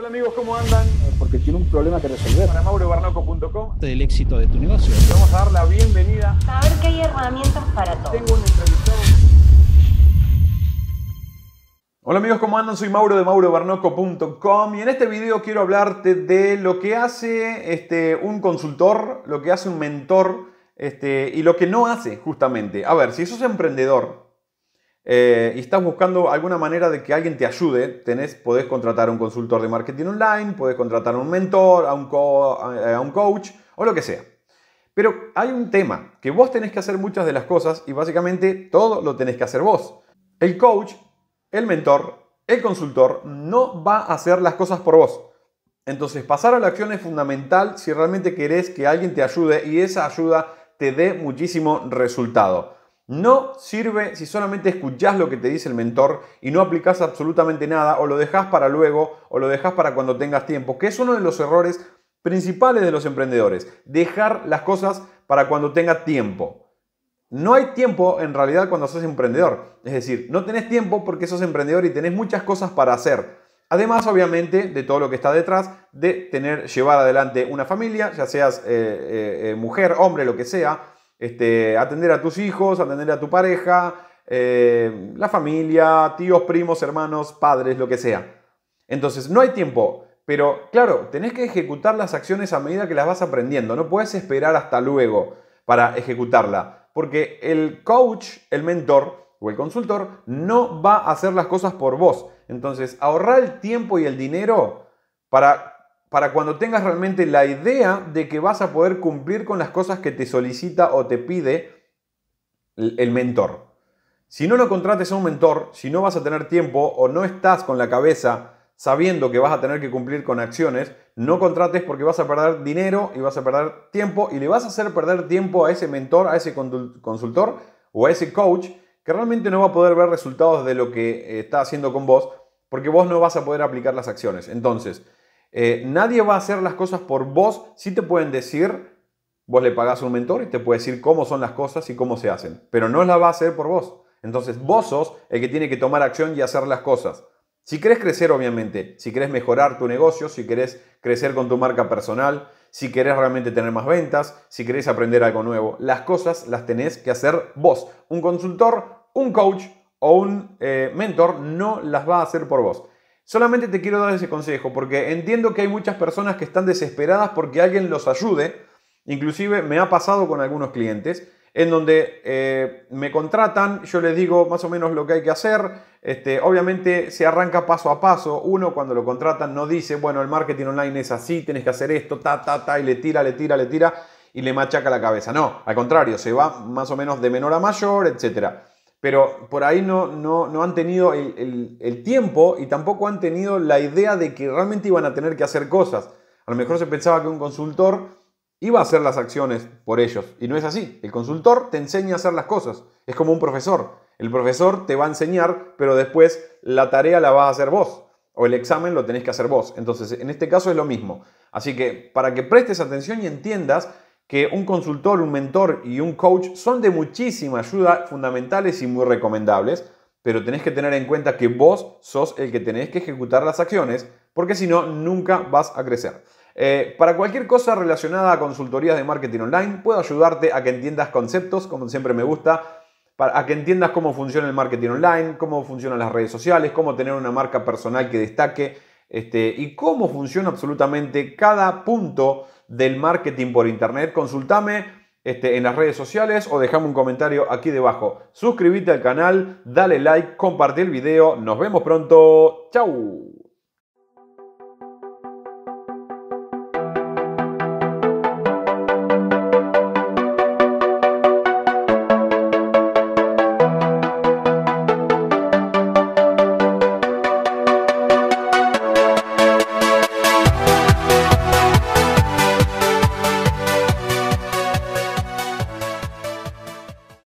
Hola amigos, ¿cómo andan? Eh, porque tiene un problema que resolver. Para maurobarnoco.com Del éxito de tu negocio. Te vamos a dar la bienvenida. a ver qué hay herramientas para todo. Tengo un entrevistado. Hola amigos, ¿cómo andan? Soy Mauro de maurobarnoco.com y en este video quiero hablarte de lo que hace este, un consultor, lo que hace un mentor este, y lo que no hace justamente. A ver, si eso es emprendedor eh, y estás buscando alguna manera de que alguien te ayude, tenés, podés contratar a un consultor de marketing online, podés contratar a un mentor, a un, a un coach o lo que sea. Pero hay un tema, que vos tenés que hacer muchas de las cosas y básicamente todo lo tenés que hacer vos. El coach, el mentor, el consultor no va a hacer las cosas por vos. Entonces pasar a la acción es fundamental si realmente querés que alguien te ayude y esa ayuda te dé muchísimo resultado. No sirve si solamente escuchás lo que te dice el mentor y no aplicás absolutamente nada o lo dejas para luego o lo dejas para cuando tengas tiempo, que es uno de los errores principales de los emprendedores, dejar las cosas para cuando tenga tiempo. No hay tiempo en realidad cuando sos emprendedor, es decir, no tenés tiempo porque sos emprendedor y tenés muchas cosas para hacer. Además, obviamente, de todo lo que está detrás, de tener, llevar adelante una familia, ya seas eh, eh, eh, mujer, hombre, lo que sea, este, atender a tus hijos, atender a tu pareja, eh, la familia, tíos, primos, hermanos, padres, lo que sea. Entonces, no hay tiempo, pero claro, tenés que ejecutar las acciones a medida que las vas aprendiendo, no puedes esperar hasta luego para ejecutarla, porque el coach, el mentor o el consultor no va a hacer las cosas por vos. Entonces, ahorrar el tiempo y el dinero para para cuando tengas realmente la idea de que vas a poder cumplir con las cosas que te solicita o te pide el mentor. Si no lo contrates a un mentor, si no vas a tener tiempo o no estás con la cabeza sabiendo que vas a tener que cumplir con acciones, no contrates porque vas a perder dinero y vas a perder tiempo y le vas a hacer perder tiempo a ese mentor, a ese consultor o a ese coach que realmente no va a poder ver resultados de lo que está haciendo con vos porque vos no vas a poder aplicar las acciones. Entonces, eh, nadie va a hacer las cosas por vos. si te pueden decir, vos le pagás a un mentor y te puede decir cómo son las cosas y cómo se hacen, pero no las va a hacer por vos. Entonces vos sos el que tiene que tomar acción y hacer las cosas. Si querés crecer, obviamente, si querés mejorar tu negocio, si querés crecer con tu marca personal, si querés realmente tener más ventas, si querés aprender algo nuevo, las cosas las tenés que hacer vos. Un consultor, un coach o un eh, mentor no las va a hacer por vos. Solamente te quiero dar ese consejo porque entiendo que hay muchas personas que están desesperadas porque alguien los ayude. Inclusive me ha pasado con algunos clientes en donde eh, me contratan, yo les digo más o menos lo que hay que hacer, este, obviamente se arranca paso a paso, uno cuando lo contratan no dice, bueno, el marketing online es así, tienes que hacer esto, ta, ta, ta, y le tira, le tira, le tira, y le machaca la cabeza, no, al contrario, se va más o menos de menor a mayor, etcétera pero por ahí no, no, han tenido el, el, tiempo y tampoco han tenido la idea de que realmente iban a tener que hacer cosas. A lo mejor se pensaba que un consultor iba a hacer las acciones por ellos y no es así. El consultor te enseña a hacer las cosas, es como un profesor. El profesor te va a enseñar, pero después la tarea la vas a hacer vos o el examen lo tenés que hacer vos. Entonces, en este caso es lo mismo. Así que para que prestes atención y entiendas que un consultor, un mentor y un coach son de muchísima ayuda, fundamentales y muy recomendables, pero tenés que tener en cuenta que vos sos el que tenés que ejecutar las acciones, porque si no, nunca vas a crecer. Eh, para cualquier cosa relacionada a consultorías de marketing online, puedo ayudarte a que entiendas conceptos, como siempre me gusta, para, a que entiendas cómo funciona el marketing online, cómo funcionan las redes sociales, cómo tener una marca personal que destaque este, y cómo funciona absolutamente cada punto del marketing por internet, consultame este, en las redes sociales o dejame un comentario aquí debajo. Suscríbete al canal, dale like, compartí el video. Nos vemos pronto. Chau.